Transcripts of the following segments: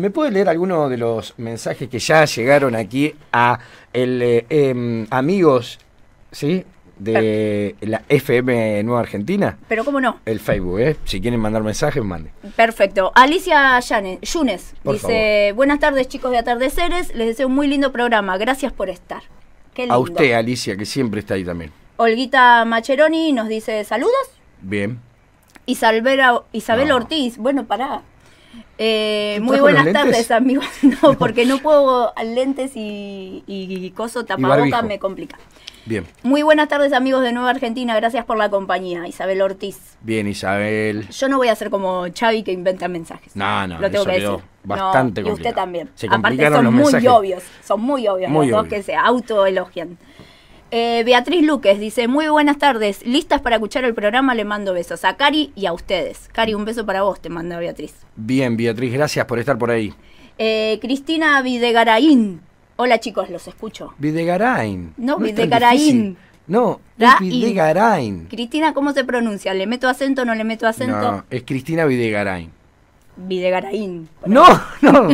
¿Me puede leer alguno de los mensajes que ya llegaron aquí a el eh, em, amigos, ¿sí? de la FM Nueva Argentina. Pero cómo no. El Facebook, ¿eh? Si quieren mandar mensajes, manden. Perfecto. Alicia Yunes dice, buenas tardes chicos de Atardeceres, les deseo un muy lindo programa, gracias por estar. A usted, Alicia, que siempre está ahí también. Olguita Macheroni nos dice saludos. Bien. Isabel Ortiz, bueno, pará. Eh, muy buenas tardes, amigos. No, porque no puedo lentes y, y, coso tapaboca, me complica. Bien. Muy buenas tardes, amigos de Nueva Argentina. Gracias por la compañía, Isabel Ortiz. Bien, Isabel. Yo no voy a ser como Xavi que inventa mensajes. No, no, lo tengo que decir. Bastante no, Y usted también. Aparte, son muy obvios. Son muy obvios los dos que se autoelogian. Eh, Beatriz Luquez dice, muy buenas tardes, listas para escuchar el programa, le mando besos a Cari y a ustedes. Cari, un beso para vos, te manda Beatriz. Bien, Beatriz, gracias por estar por ahí. Eh, Cristina Videgaraín, hola chicos, los escucho. Videgarain No, Videgarain No, Cristina, ¿cómo se pronuncia? ¿Le meto acento o no le meto acento? No, es Cristina Videgarain. Videgaraín. no, no,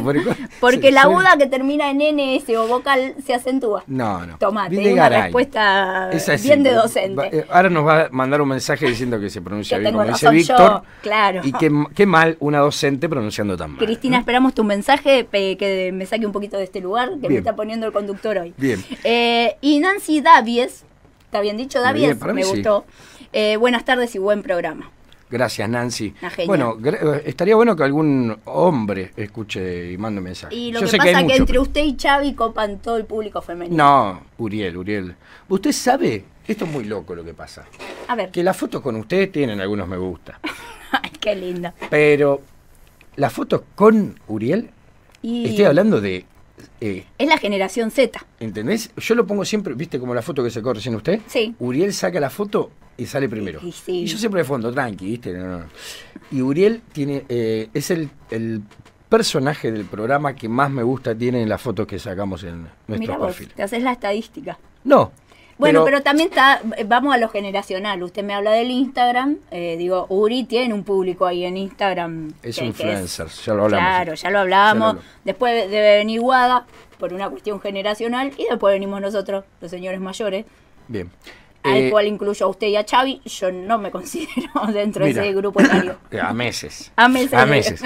porque la boda que termina en NS o vocal se acentúa. No, no. Tomate, una respuesta bien de docente. Eh, ahora nos va a mandar un mensaje diciendo que se pronuncia bien, como dice Víctor. Claro. Y qué, mal una docente pronunciando tan mal. Cristina, esperamos tu mensaje que me saque un poquito de este lugar que me está poniendo el conductor hoy. Bien. Eh, y Nancy Davies, está bien dicho Davies, me gustó. Eh, buenas tardes y buen programa. Gracias, Nancy. Bueno, eh, estaría bueno que algún hombre escuche y mande un mensaje. Y lo que pasa es que entre usted y Xavi copan todo el público femenino. No, Uriel, Uriel. Usted sabe, esto es muy loco lo que pasa. A ver. Que las fotos con usted tienen algunos me gusta. Ay, qué lindo. Pero las fotos con Uriel, y... estoy hablando de eh, es la generación Z. ¿Entendés? Yo lo pongo siempre, ¿viste como la foto que se corre sin usted? Sí. Uriel saca la foto y sale primero. Y, yo siempre de fondo, tranqui, ¿viste? Y Uriel tiene, eh, es el, personaje del programa que más me gusta tiene en las fotos que sacamos en nuestro perfil. Vos, te haces la estadística. No. Bueno, pero, también está, eh, vamos a lo generacional. Usted me habla del Instagram, eh, digo, Uri tiene un público ahí en Instagram. Es un influencer, ya lo hablamos. Claro, ya lo hablábamos Después debe venir Wada por una cuestión generacional y después venimos nosotros, los señores mayores. Bien al eh, cual incluyo a usted y a Xavi, yo no me considero dentro de ese grupo eh, A meses. A meses. A meses.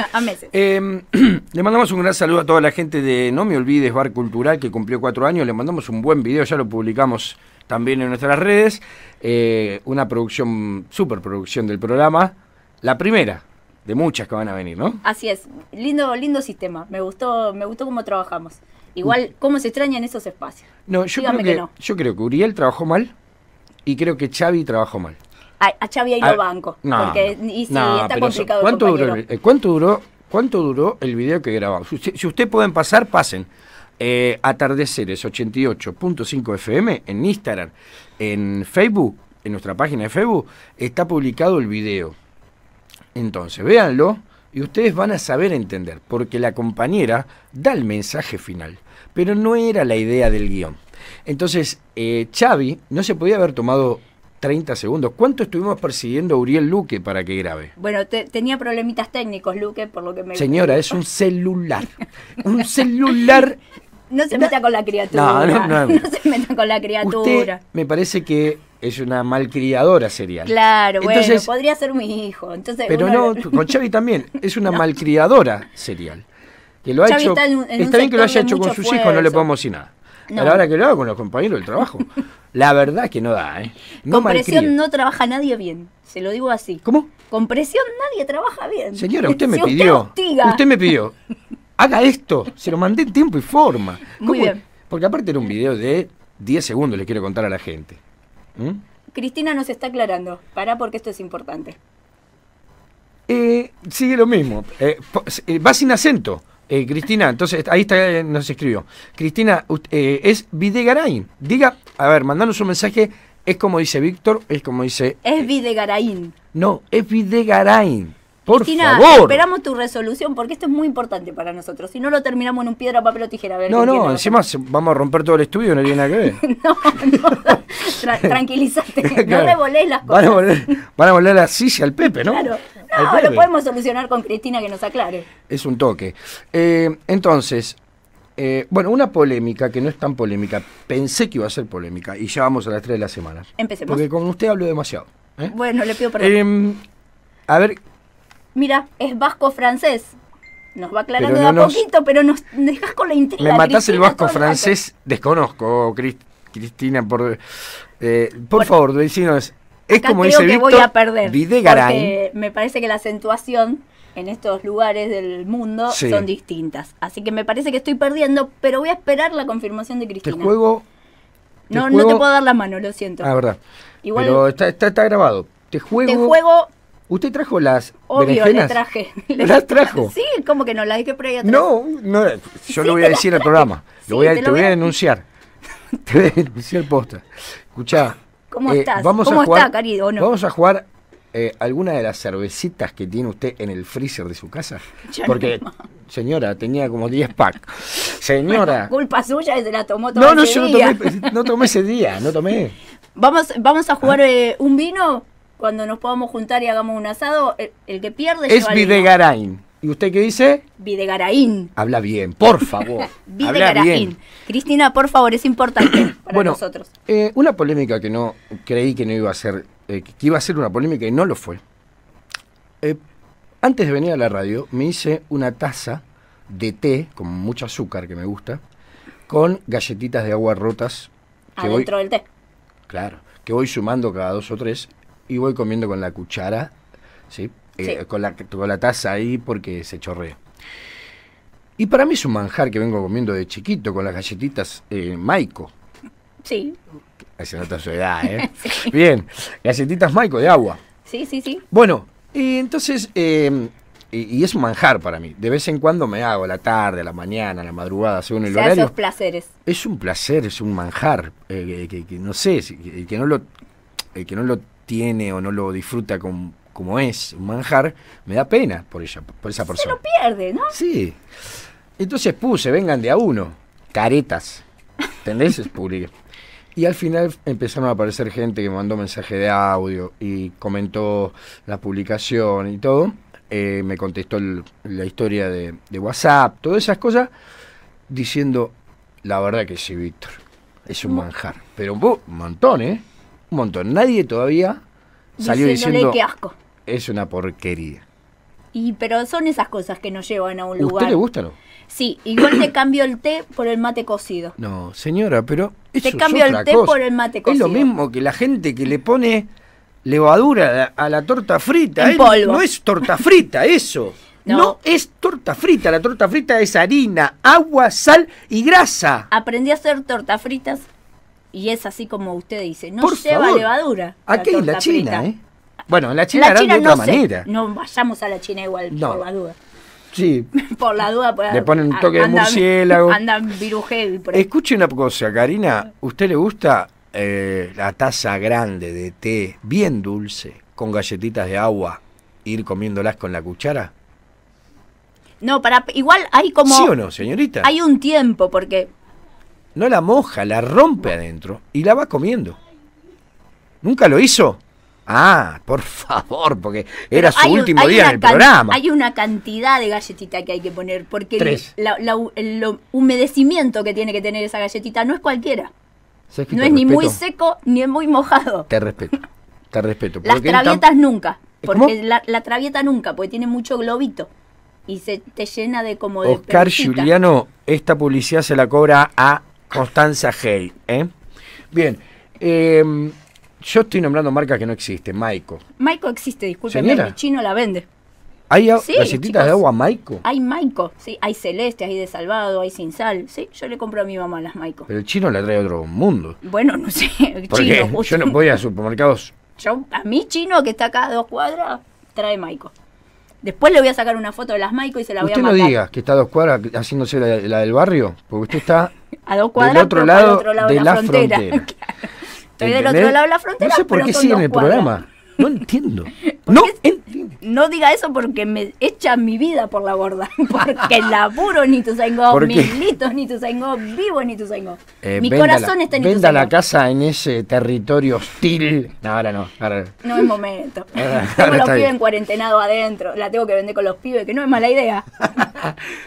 Em, le mandamos un gran saludo a toda la gente de No Me Olvides Bar Cultural, que cumplió cuatro años. Le mandamos un buen video, ya lo publicamos también en nuestras redes. Eh, una producción, producción del programa. La primera de muchas que van a venir, ¿no? Así es. Lindo, lindo sistema. Me gustó, me gustó cómo trabajamos. Igual, mm. cómo se extraña en esos espacios. No, que no. yo creo que Uriel trabajó mal y creo que Xavi trabajó mal. A, a ha ido al banco. No, y sí, está complicado. ¿cuánto duró, ¿cuánto, duró, el video que grabamos? Si, ustedes pueden pasar, pasen. Eh, Atardeceres 88.5 FM en Instagram, en Facebook, en nuestra página de Facebook, está publicado el video. Entonces, véanlo y ustedes van a saber entender, porque la compañera da el mensaje final, pero no era la idea del guión. Entonces, eh, Xavi no se podía haber tomado 30 segundos. ¿Cuánto estuvimos persiguiendo a Uriel Luque para que grabe? Bueno, tenía problemitas técnicos, Luque, por lo que me... Señora, es un celular. un celular... No se meta con la criatura. No, no, no. no se meta con la criatura. Usted, me parece que es una malcriadora serial. Claro, Entonces, bueno, podría ser mi hijo. Entonces, pero no, con Xavi también, es una malcriadora serial. Que lo hecho, está, bien que lo haya hecho con sus hijos, no le podemos decir nada. A la hora que lo hago con los compañeros del trabajo. la verdad es que no da, ¿eh? con presión no trabaja nadie bien, se lo digo así. ¿Cómo? Con presión nadie trabaja bien. Señora, usted me pidió. Usted, me pidió. Haga esto, se lo mandé en tiempo y forma. Muy bien. Porque aparte era un video de 10 segundos, le quiero contar a la gente. ¿Mm? Cristina nos está aclarando. Pará porque esto es importante. Eh, sigue lo mismo. Eh, eh, va sin acento. Eh, Cristina, entonces ahí está, eh, nos escribió. Cristina, eh, es videgarain Diga, a ver, mandanos un mensaje. Es como dice Víctor, es como dice. Es videgarain No, es videgarain, Por favor. esperamos tu resolución porque esto es muy importante para nosotros. Si no lo terminamos en un piedra, papel o tijera. no, no, encima vamos a romper todo el estudio, no tiene nada que ver. no, no, tranquilízate, no las cosas. Van a, volver, a la silla al Pepe, ¿no? Claro. No, lo podemos solucionar con Cristina que nos aclare. Es un toque. Eh, entonces, eh, bueno, una polémica que no es tan polémica. Pensé que iba a ser polémica y ya vamos a las 3 de la semana. Empecemos. Porque con usted hablo demasiado. ¿eh? Bueno, le pido perdón. Em, a ver. Mira, es vasco-francés. Nos va aclarando de a poquito, pero nos dejas con la intriga. Me matás el vasco-francés, desconozco, Cristina, por, por favor, decinos es como creo que voy a perder. me parece que la acentuación en estos lugares del mundo son distintas. Así que me parece que estoy perdiendo, pero voy a esperar la confirmación de Cristina. Te juego. no, te puedo dar la mano, lo siento. Ah, verdad. pero está, grabado. Te juego. Te juego. ¿Usted trajo las Obvio, Las traje. ¿Las trajo? Sí, como que no las dije por ahí No, no yo lo voy a decir al el programa. te, voy a denunciar. te voy a denunciar posta. Escuchá, ¿Cómo eh, estás? ¿Cómo está, querido? Vamos a jugar eh, alguna de las cervecitas que tiene usted en el freezer de su casa. Porque, señora, tenía como 10 packs. Señora. culpa suya se la tomó todo no, no, yo No, tomé, ese día, no tomé. Vamos, vamos a jugar ¿Ah? eh, un vino cuando nos podamos juntar y hagamos un asado. El, que pierde es Videgarain. ¿Y usted qué dice? Videgaraín. Habla bien, por favor. Videgaraín. Cristina, por favor, es importante para nosotros. Eh, una polémica que no creí que no iba a ser, eh, que iba a ser una polémica y no lo fue. Eh, antes de venir a la radio, me hice una taza de té con mucho azúcar que me gusta, con galletitas de agua rotas. Adentro del té. Claro, que voy sumando cada dos o tres y voy comiendo con la cuchara, ¿sí? Eh, con, la, la taza ahí porque se chorrea. Y para mí es un manjar que vengo comiendo de chiquito con las galletitas eh, Maico. Sí. Hace nota su edad, ¿eh? Bien, galletitas Maico de agua. Sí, sí, sí. Bueno, y entonces, eh, y, es un manjar para mí. De vez en cuando me hago, la tarde, la mañana, la madrugada, según el o sea, horario. Esos placeres. Es un placer, es un manjar. Eh, que, no sé, que no el que no lo tiene o no lo disfruta con como es un manjar, me da pena por ella, por esa persona. Se lo pierde, ¿no? Sí. Entonces puse, vengan de a uno, caretas. ¿Entendés? Es Y al final empezaron a aparecer gente que mandó mensaje de audio y comentó la publicación y todo. Eh, me contestó la historia de, WhatsApp, todas esas cosas, diciendo, la verdad que sí, Víctor, es un mm. manjar. Pero un montón, ¿eh? Un montón. Nadie todavía salió no diciendo... asco es una porquería. Y pero son esas cosas que nos llevan a un lugar. usted le gusta no? Sí, igual te cambio el té por el mate cocido. No, señora, pero eso Te cambio el té por el mate cocido. Es lo mismo que la gente que le pone levadura a la, torta frita. No es torta frita eso. No. es torta frita. La torta frita es harina, agua, sal y grasa. Aprendí a hacer torta fritas y es así como usted dice. No lleva levadura. Aquí en la China, ¿eh? Bueno, la China, la de no otra manera. No vayamos a la China igual, por la duda. Sí. por la duda. Por pues, Le ponen un toque de murciélago. Andan ahí. Escuche una cosa, Karina. ¿Usted le gusta eh, la taza grande de té, bien dulce, con galletitas de agua, ir comiéndolas con la cuchara? No, para igual hay como. ¿Sí o no, señorita? Hay un tiempo, porque. No la moja, la rompe adentro y la va comiendo. ¿Nunca lo hizo? Ah, por favor, porque era su último día en el programa. Hay una cantidad de galletita que hay que poner, porque el, humedecimiento que tiene que tener esa galletita no es cualquiera. No es ni muy seco ni muy mojado. Te respeto, te respeto. Las travietas nunca, porque la, la, travieta nunca, porque tiene mucho globito. Y se te llena de como de Oscar Juliano, esta publicidad se la cobra a Constanza Hey. ¿eh? Bien, em, yo estoy nombrando marcas que no existen. Maico. Maico existe, discúlpeme. El chino la vende. ¿Hay sí, de agua Maico? Hay Maico, sí. Hay celeste, hay de salvado, hay sin sal. Sí, yo le compro a mi mamá las Maico. Pero el chino la trae a otro mundo. Bueno, no sé. El Porque yo no voy a supermercados. a mi chino, que está acá a dos cuadras, trae Maico. Después le voy a sacar una foto de las Maico y se la voy a mandar. Usted no diga que está a dos cuadras haciéndose la, la del barrio, porque usted está a dos cuadras, del otro lado, de, la, frontera. Estoy del otro lado de la frontera. No sé por qué sigue en el programa. No entiendo. no No diga eso porque me echa mi vida por la borda. Porque laburo en Ituzaingó, mis litos en Ituzaingó, vivo en Ituzaingó. Eh, mi corazón está en Ituzaingó. Venda la casa en ese territorio hostil. No, ahora no. No es momento. Tengo los pibes en cuarentenado adentro. La tengo que vender con los pibes, que no es mala idea.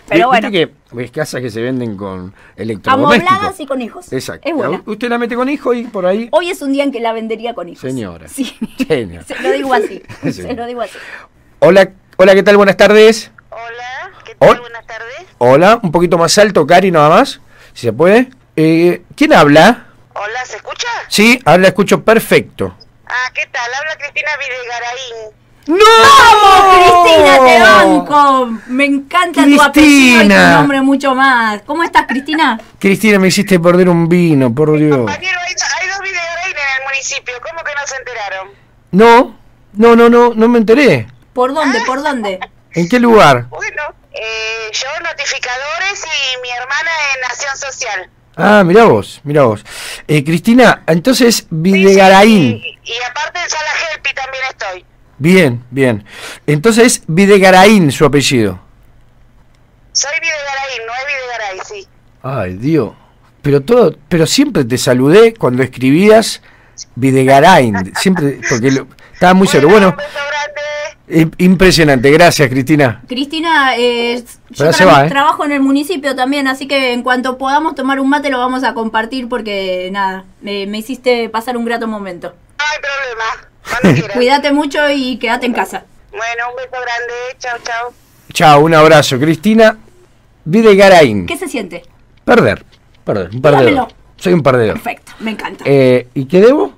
Pero bueno es casas que se venden con electrodomésticos. Amobladas y con hijos. Exacto. Es buena. Usted la mete con hijos y por ahí. Hoy es un día en que la vendería con hijos. Señora. Sí. Señora. se lo digo así. Se lo digo así. Hola, hola, ¿qué tal? Buenas tardes. Hola, ¿qué tal? Buenas tardes. Hola, un poquito más alto, Cari, nada más, si se puede. Eh, ¿Quién habla? Hola, ¿se escucha? Sí, habla, la escucho perfecto. Ah, ¿qué tal? Habla Cristina Videgaraín. ¡No! ¡Vamos, Cristina, te Me encanta tu apellido y tu mucho más. ¿Cómo estás, Cristina? Cristina, me hiciste perder un vino, por Dios. Compañero, hay, hay dos ahí en el municipio. ¿Cómo que no se enteraron? No, no, no, no, no me enteré. ¿Por dónde, ah. por dónde? ¿En qué lugar? Bueno, eh, yo notificadores y mi hermana en Acción Social. Ah, mira vos, mira vos. Eh, Cristina, entonces Videgaraín. Sí, y, aparte en Sala Helpi también estoy. Bien, bien. Entonces es Videgaraín su apellido. Soy Videgaraín, no es Videgaray, sí. Ay, Dios. Pero todo, pero siempre te saludé cuando escribías Videgarain, siempre porque estaba muy seguro. Bueno, Impresionante, gracias Cristina. Cristina, eh, yo ¿eh? trabajo en el municipio también, así que en cuanto podamos tomar un mate lo vamos a compartir porque nada, me, me hiciste pasar un grato momento. No hay problema. Cuídate mucho y quédate en casa. Bueno, un beso grande. Chao, chao. Chao, un abrazo. Cristina Videgarain. ¿Qué se siente? Perder. Perder. Un perdedor. Soy un perdedor. Perfecto, me encanta. Eh, ¿Y qué debo?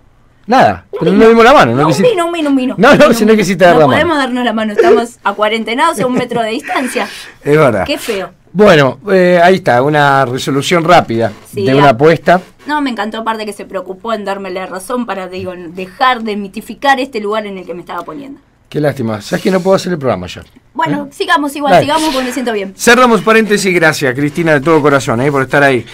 Nada, pero no dimos la mano. No, no un vino, un vino, un vino. No, no, si no quisiste dar no la mano. No podemos darnos la mano, estamos a cuarentenados a un metro de distancia. Es verdad. Qué feo. Bueno, eh, ahí está, una resolución rápida de una apuesta. No, me encantó Aparte que se preocupó en darme la razón para digo, dejar de mitificar este lugar en el que me estaba poniendo. Qué lástima. Sabes que no puedo hacer el programa ya. Bueno, ¿Eh? sigamos igual, sigamos porque me siento bien. Cerramos paréntesis, gracias Cristina de todo corazón ¿eh? por estar ahí.